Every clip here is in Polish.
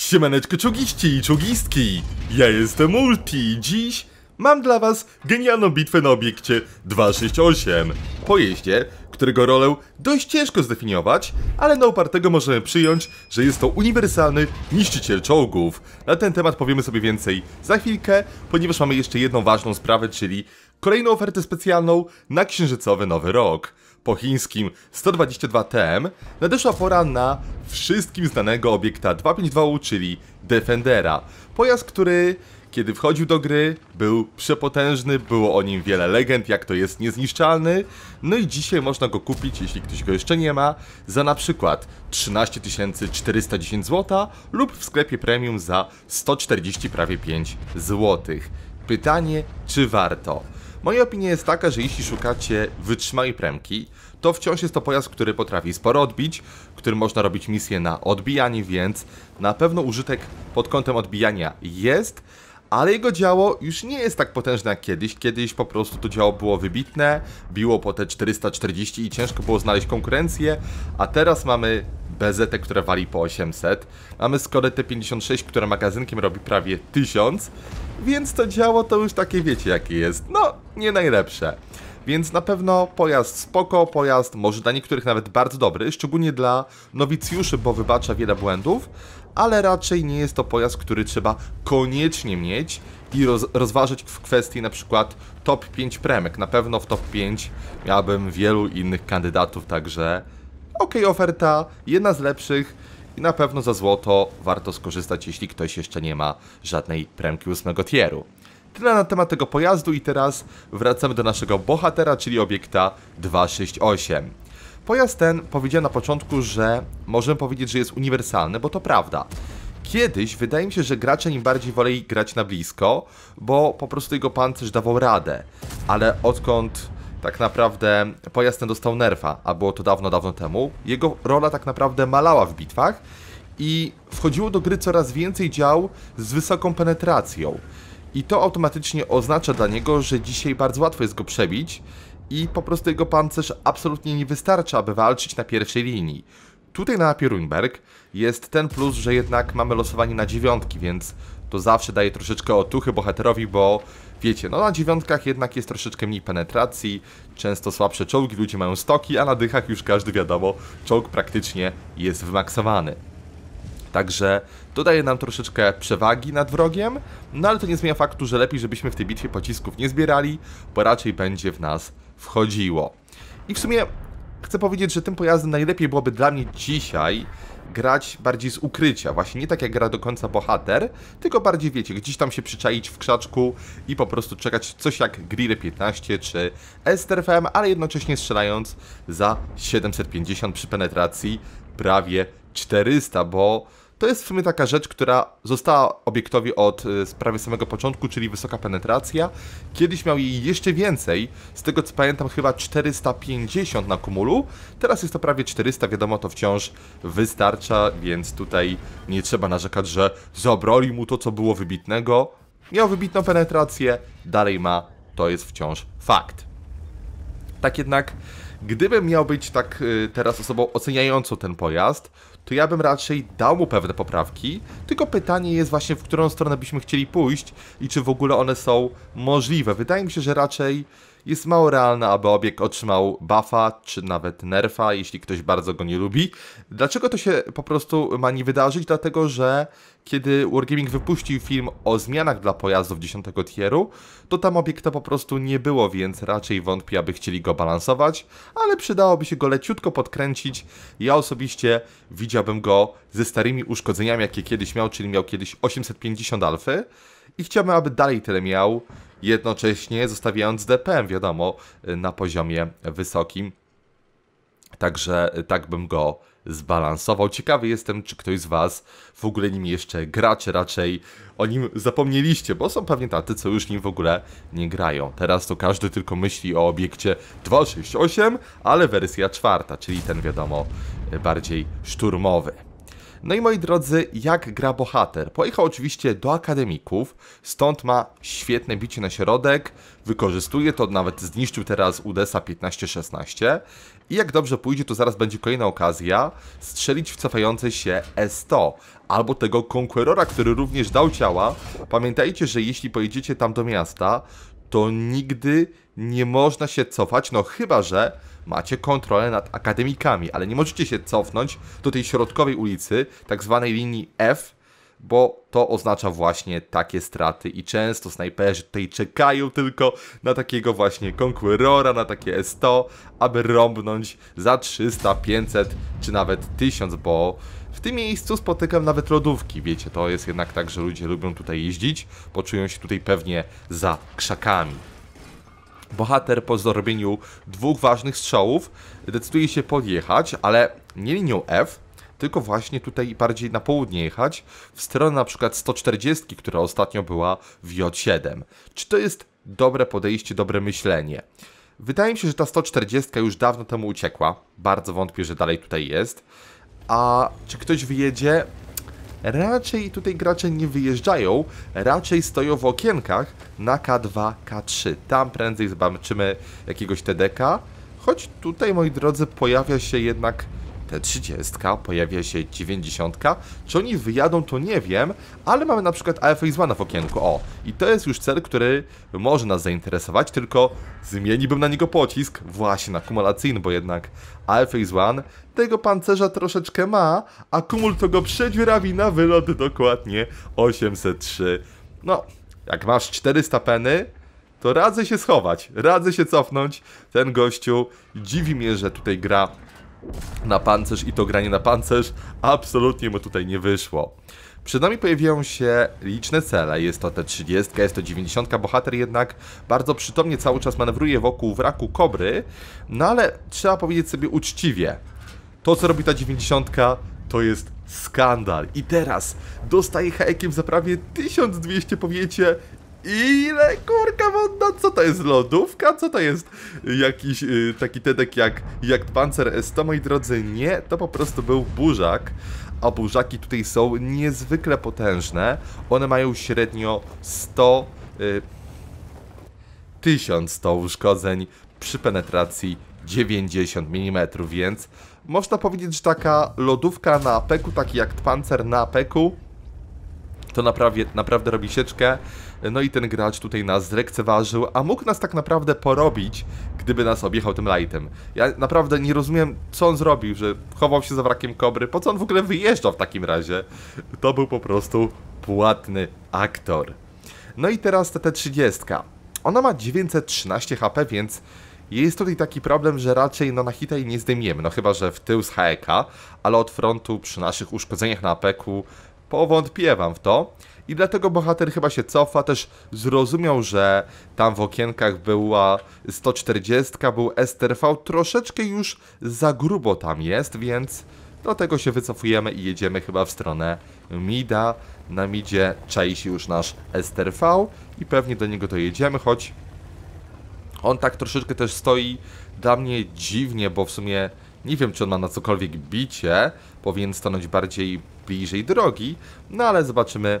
Siemaneczko czogiści i czogistki, ja jestem Ulti i dziś mam dla was genialną bitwę na obiekcie 268. Pojeździe, którego rolę dość ciężko zdefiniować, ale na upartego możemy przyjąć, że jest to uniwersalny niszczyciel czołgów. Na ten temat powiemy sobie więcej za chwilkę, ponieważ mamy jeszcze jedną ważną sprawę, czyli kolejną ofertę specjalną na księżycowy nowy rok po chińskim 122 TM, nadeszła pora na wszystkim znanego obiekta 252U, czyli Defendera. Pojazd, który kiedy wchodził do gry, był przepotężny, było o nim wiele legend, jak to jest niezniszczalny. No i dzisiaj można go kupić, jeśli ktoś go jeszcze nie ma, za na przykład 13 410 zł lub w sklepie premium za 140 prawie 5 zł. Pytanie, czy warto? Moja opinia jest taka, że jeśli szukacie wytrzymałej premki, to wciąż jest to pojazd, który potrafi sporo odbić, który można robić misje na odbijanie, więc na pewno użytek pod kątem odbijania jest, ale jego działo już nie jest tak potężne jak kiedyś. Kiedyś po prostu to działo było wybitne, biło po te 440 i ciężko było znaleźć konkurencję, a teraz mamy BZ, które wali po 800, mamy kolei T56, które magazynkiem robi prawie 1000, więc to działo to już takie wiecie jakie jest. No, nie najlepsze. Więc na pewno pojazd spoko, pojazd może dla niektórych nawet bardzo dobry, szczególnie dla nowicjuszy, bo wybacza wiele błędów, ale raczej nie jest to pojazd, który trzeba koniecznie mieć i roz rozważyć w kwestii na przykład top 5 premek. Na pewno w top 5 miałbym wielu innych kandydatów, także ok, oferta, jedna z lepszych i na pewno za złoto warto skorzystać, jeśli ktoś jeszcze nie ma żadnej premki 8 tieru. Tyle na temat tego pojazdu i teraz wracamy do naszego bohatera, czyli obiekta 268. Pojazd ten, powiedziałem na początku, że możemy powiedzieć, że jest uniwersalny, bo to prawda. Kiedyś wydaje mi się, że gracze nim bardziej woleli grać na blisko, bo po prostu jego pancerz dawał radę. Ale odkąd tak naprawdę pojazd ten dostał nerfa, a było to dawno, dawno temu, jego rola tak naprawdę malała w bitwach i wchodziło do gry coraz więcej dział z wysoką penetracją i to automatycznie oznacza dla niego, że dzisiaj bardzo łatwo jest go przebić i po prostu jego pancerz absolutnie nie wystarcza, aby walczyć na pierwszej linii. Tutaj na mapie Runberg jest ten plus, że jednak mamy losowanie na dziewiątki, więc to zawsze daje troszeczkę otuchy bohaterowi, bo wiecie, no na dziewiątkach jednak jest troszeczkę mniej penetracji, często słabsze czołgi, ludzie mają stoki, a na dychach już każdy wiadomo, czołg praktycznie jest wymaksowany. Także to daje nam troszeczkę przewagi nad wrogiem, no ale to nie zmienia faktu, że lepiej, żebyśmy w tej bitwie pocisków nie zbierali, bo raczej będzie w nas wchodziło. I w sumie chcę powiedzieć, że tym pojazdem najlepiej byłoby dla mnie dzisiaj grać bardziej z ukrycia. Właśnie nie tak jak gra do końca bohater, tylko bardziej wiecie, gdzieś tam się przyczaić w krzaczku i po prostu czekać coś jak Grille 15 czy Esterfem, ale jednocześnie strzelając za 750 przy penetracji prawie 400, bo to jest w sumie taka rzecz, która została obiektowi od e, prawie samego początku, czyli wysoka penetracja. Kiedyś miał jej jeszcze więcej, z tego co pamiętam chyba 450 na kumulu, teraz jest to prawie 400, wiadomo to wciąż wystarcza, więc tutaj nie trzeba narzekać, że zabrali mu to co było wybitnego. Miał wybitną penetrację, dalej ma, to jest wciąż fakt. Tak jednak, gdybym miał być tak e, teraz osobą oceniającą ten pojazd, to ja bym raczej dał mu pewne poprawki, tylko pytanie jest właśnie, w którą stronę byśmy chcieli pójść i czy w ogóle one są możliwe. Wydaje mi się, że raczej jest mało realne, aby obiekt otrzymał buffa czy nawet nerfa, jeśli ktoś bardzo go nie lubi. Dlaczego to się po prostu ma nie wydarzyć? Dlatego, że kiedy Wargaming wypuścił film o zmianach dla pojazdów 10 tieru, to tam obiekta po prostu nie było, więc raczej wątpię, aby chcieli go balansować, ale przydałoby się go leciutko podkręcić. Ja osobiście widziałbym go ze starymi uszkodzeniami, jakie kiedyś miał, czyli miał kiedyś 850 alfy, i chciałbym, aby dalej tyle miał, jednocześnie zostawiając DPM, wiadomo, na poziomie wysokim. Także tak bym go zbalansował. Ciekawy jestem, czy ktoś z Was w ogóle nim jeszcze gra, czy raczej o nim zapomnieliście, bo są pewnie tacy, co już nim w ogóle nie grają. Teraz to każdy tylko myśli o obiekcie 268, ale wersja czwarta, czyli ten wiadomo bardziej szturmowy. No i moi drodzy, jak gra bohater? Pojechał oczywiście do akademików, stąd ma świetne bicie na środek, wykorzystuje to, nawet zniszczył teraz Udesa 15-16 i jak dobrze pójdzie, to zaraz będzie kolejna okazja strzelić w cofające się E100 albo tego Conquerora, który również dał ciała. Pamiętajcie, że jeśli pojedziecie tam do miasta, to nigdy nie można się cofać, no chyba, że macie kontrolę nad akademikami, ale nie możecie się cofnąć do tej środkowej ulicy, tak zwanej linii F, bo to oznacza właśnie takie straty i często snajperzy tutaj czekają tylko na takiego właśnie Conquerora, na takie S100, aby rąbnąć za 300, 500 czy nawet 1000, bo w tym miejscu spotykam nawet lodówki, wiecie, to jest jednak tak, że ludzie lubią tutaj jeździć, poczują się tutaj pewnie za krzakami bohater po zrobieniu dwóch ważnych strzałów decyduje się podjechać, ale nie linią F, tylko właśnie tutaj bardziej na południe jechać, w stronę na przykład 140, która ostatnio była w J7. Czy to jest dobre podejście, dobre myślenie? Wydaje mi się, że ta 140 już dawno temu uciekła. Bardzo wątpię, że dalej tutaj jest. A czy ktoś wyjedzie? raczej tutaj gracze nie wyjeżdżają, raczej stoją w okienkach na K2, K3. Tam prędzej zobaczymy jakiegoś TDK, choć tutaj, moi drodzy, pojawia się jednak te 30, pojawia się 90. Czy oni wyjadą, to nie wiem, ale mamy na przykład AFX 1 w okienku, o. I to jest już cel, który może nas zainteresować, tylko zmieniłbym na niego pocisk, właśnie na kumulacyjny, bo jednak AFX 1 tego pancerza troszeczkę ma, a kumul to go przedziurawi na wylot dokładnie 803. No, jak masz 400 peny, to radzę się schować, radzę się cofnąć. Ten gościu dziwi mnie, że tutaj gra na pancerz i to granie na pancerz absolutnie mu tutaj nie wyszło. Przed nami pojawiają się liczne cele, jest to te 30, jest to 90, bohater jednak bardzo przytomnie cały czas manewruje wokół wraku kobry, no ale trzeba powiedzieć sobie uczciwie, to co robi ta 90 to jest skandal. I teraz dostaje haekiem za prawie 1200 powiecie Ile kurka wodna? No, co to jest lodówka? Co to jest y, jakiś yy, taki tedek jak, jak Panzer S? To moi drodzy nie, to po prostu był burzak. A burzaki tutaj są niezwykle potężne. One mają średnio 100... Yy, 1100 uszkodzeń przy penetracji 90 mm, więc można powiedzieć, że taka lodówka na apeku, taki jak pancer na apeku, to naprawie, naprawdę robi sieczkę. No i ten gracz tutaj nas zlekceważył, a mógł nas tak naprawdę porobić, gdyby nas objechał tym lightem. Ja naprawdę nie rozumiem, co on zrobił, że chował się za wrakiem kobry, po co on w ogóle wyjeżdżał w takim razie. To był po prostu płatny aktor. No i teraz TT30. Ona ma 913 HP, więc jest tutaj taki problem, że raczej no, na hita nie zdejmiemy, no chyba, że w tył z HEK, ale od frontu przy naszych uszkodzeniach na apeku Powątpiewam w to. I dlatego bohater chyba się cofa, też zrozumiał, że tam w okienkach była 140, był STRV, troszeczkę już za grubo tam jest, więc do tego się wycofujemy i jedziemy chyba w stronę Mida. Na Midzie czai się już nasz STRV i pewnie do niego to jedziemy, choć on tak troszeczkę też stoi dla mnie dziwnie, bo w sumie nie wiem, czy on ma na cokolwiek bicie, powinien stanąć bardziej bliżej drogi, no ale zobaczymy,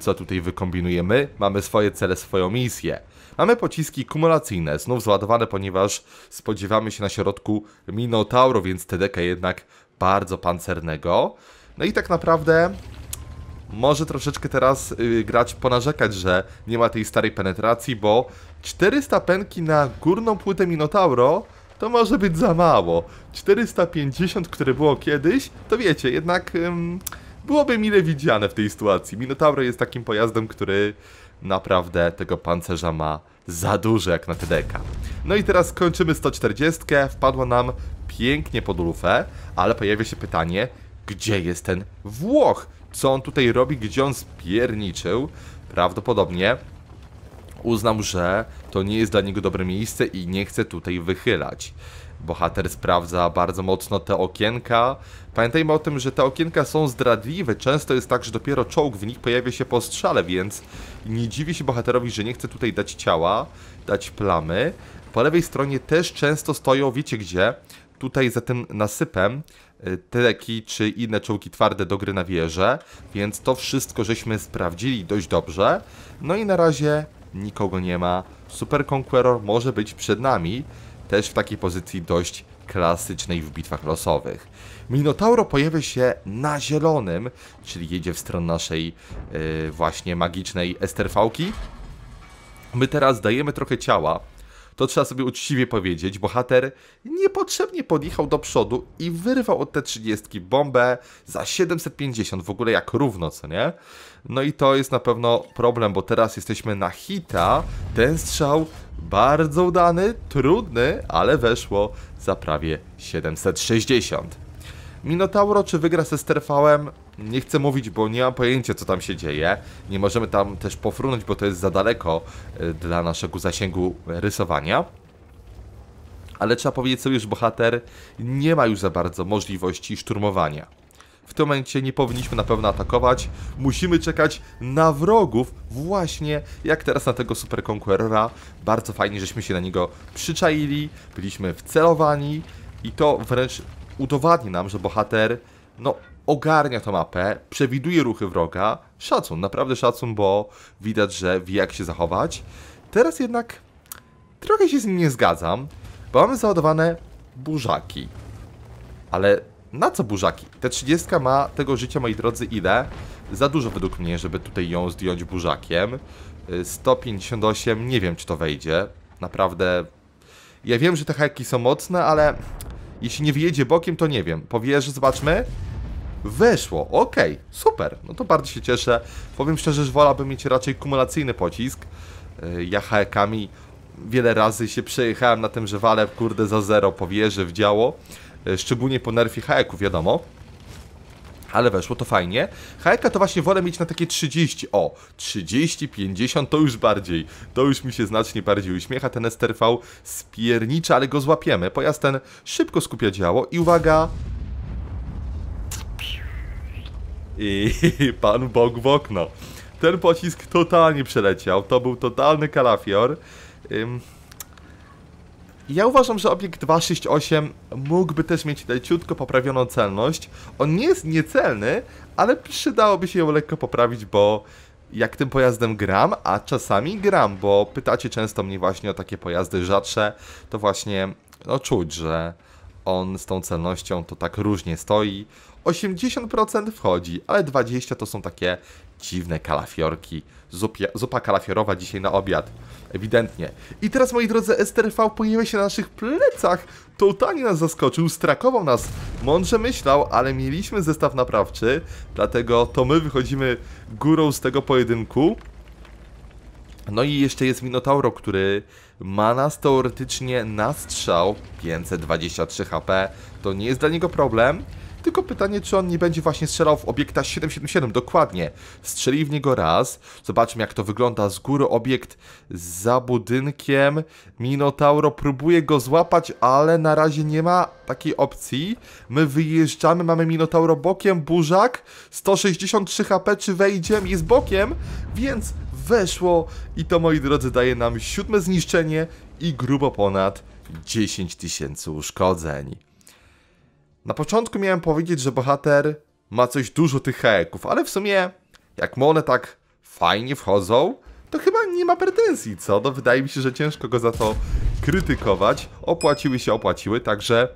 co tutaj wykombinujemy. Mamy swoje cele, swoją misję. Mamy pociski kumulacyjne, znów załadowane, ponieważ spodziewamy się na środku Minotauro, więc TDK jednak bardzo pancernego. No i tak naprawdę może troszeczkę teraz yy, grać ponarzekać, że nie ma tej starej penetracji, bo 400 penki na górną płytę Minotauro to może być za mało. 450, które było kiedyś, to wiecie, jednak byłoby mile widziane w tej sytuacji. Minotauro jest takim pojazdem, który naprawdę tego pancerza ma za dużo, jak na TDK. No i teraz kończymy 140, Wpadło nam pięknie pod lufę, ale pojawia się pytanie, gdzie jest ten Włoch? Co on tutaj robi, gdzie on spierniczył? Prawdopodobnie Uznał, że to nie jest dla niego dobre miejsce i nie chce tutaj wychylać. Bohater sprawdza bardzo mocno te okienka. Pamiętajmy o tym, że te okienka są zdradliwe. Często jest tak, że dopiero czołg w nich pojawia się po strzale, więc nie dziwi się bohaterowi, że nie chce tutaj dać ciała, dać plamy. Po lewej stronie też często stoją, wiecie gdzie? Tutaj za tym nasypem y, teleki czy inne czołgi twarde do gry na wieżę, więc to wszystko żeśmy sprawdzili dość dobrze. No i na razie nikogo nie ma. Super Conqueror może być przed nami, też w takiej pozycji dość klasycznej w bitwach losowych. Minotauro pojawia się na zielonym, czyli jedzie w stronę naszej yy, właśnie magicznej esterfałki. My teraz dajemy trochę ciała, to trzeba sobie uczciwie powiedzieć, bohater niepotrzebnie podjechał do przodu i wyrwał od te 30 bombę za 750, w ogóle jak równo, co nie? No i to jest na pewno problem, bo teraz jesteśmy na hita, ten strzał bardzo udany, trudny, ale weszło za prawie 760. Minotauro, czy wygra ze Sterfałem? Nie chcę mówić, bo nie mam pojęcia, co tam się dzieje. Nie możemy tam też pofrunąć, bo to jest za daleko y, dla naszego zasięgu rysowania. Ale trzeba powiedzieć sobie, że bohater nie ma już za bardzo możliwości szturmowania. W tym momencie nie powinniśmy na pewno atakować. Musimy czekać na wrogów, właśnie jak teraz na tego Super Conquerora. Bardzo fajnie, żeśmy się na niego przyczaili, byliśmy wcelowani i to wręcz udowadni nam, że bohater no, ogarnia tą mapę, przewiduje ruchy wroga. Szacun, naprawdę szacun, bo widać, że wie jak się zachować. Teraz jednak trochę się z nim nie zgadzam, bo mamy załadowane burzaki. Ale na co burzaki? Te 30 ma tego życia, moi drodzy, ile? Za dużo według mnie, żeby tutaj ją zdjąć burzakiem. 158, y, nie wiem czy to wejdzie. Naprawdę... Ja wiem, że te hajki są mocne, ale jeśli nie wyjedzie bokiem, to nie wiem. Powierz, zobaczmy. Weszło, okej, okay. super. No to bardzo się cieszę. Powiem szczerze, że wolałbym mieć raczej kumulacyjny pocisk. E, ja haekami wiele razy się przejechałem na tym, że walę, kurde, za zero powierzy w działo. E, szczególnie po nerfie haeku, wiadomo ale weszło to fajnie. Hajka to właśnie wolę mieć na takie 30. O, 30, 50 to już bardziej. To już mi się znacznie bardziej uśmiecha. Ten STRV spiernicza, ale go złapiemy. Pojazd ten szybko skupia działo i uwaga... I pan bog w okno. Ten pocisk totalnie przeleciał. To był totalny kalafior. Ym... Ja uważam, że obiekt 268 mógłby też mieć leciutko poprawioną celność. On nie jest niecelny, ale przydałoby się ją lekko poprawić, bo jak tym pojazdem gram, a czasami gram, bo pytacie często mnie właśnie o takie pojazdy rzadsze, to właśnie no, czuć, że on z tą celnością to tak różnie stoi. 80% wchodzi, ale 20% to są takie dziwne kalafiorki. Zupia, zupa kalafiorowa dzisiaj na obiad. Ewidentnie. I teraz, moi drodzy, STRV pojawia się na naszych plecach. Totalnie nas zaskoczył, strakował nas. Mądrze myślał, ale mieliśmy zestaw naprawczy, dlatego to my wychodzimy górą z tego pojedynku. No i jeszcze jest Minotauro, który ma nas teoretycznie na strzał 523 HP. To nie jest dla niego problem. Tylko pytanie, czy on nie będzie właśnie strzelał w obiekta 777, dokładnie. Strzeli w niego raz. Zobaczmy, jak to wygląda z góry. Obiekt za budynkiem. Minotauro próbuje go złapać, ale na razie nie ma takiej opcji. My wyjeżdżamy, mamy Minotauro bokiem, burzak. 163 HP, czy wejdzie? Jest bokiem, więc weszło. I to, moi drodzy, daje nam siódme zniszczenie i grubo ponad 10 tysięcy uszkodzeń. Na początku miałem powiedzieć, że bohater ma coś dużo tych heków, ale w sumie jak mu one tak fajnie wchodzą, to chyba nie ma pretensji, co? No wydaje mi się, że ciężko go za to krytykować. Opłaciły się, opłaciły, także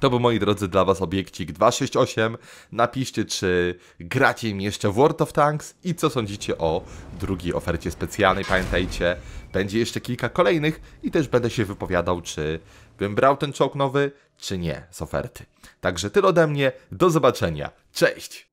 to był moi drodzy dla was obiekcik 268. Napiszcie czy gracie im jeszcze w World of Tanks i co sądzicie o drugiej ofercie specjalnej. Pamiętajcie, będzie jeszcze kilka kolejnych i też będę się wypowiadał czy bym brał ten czołg nowy, czy nie z oferty. Także tyle ode mnie, do zobaczenia, cześć!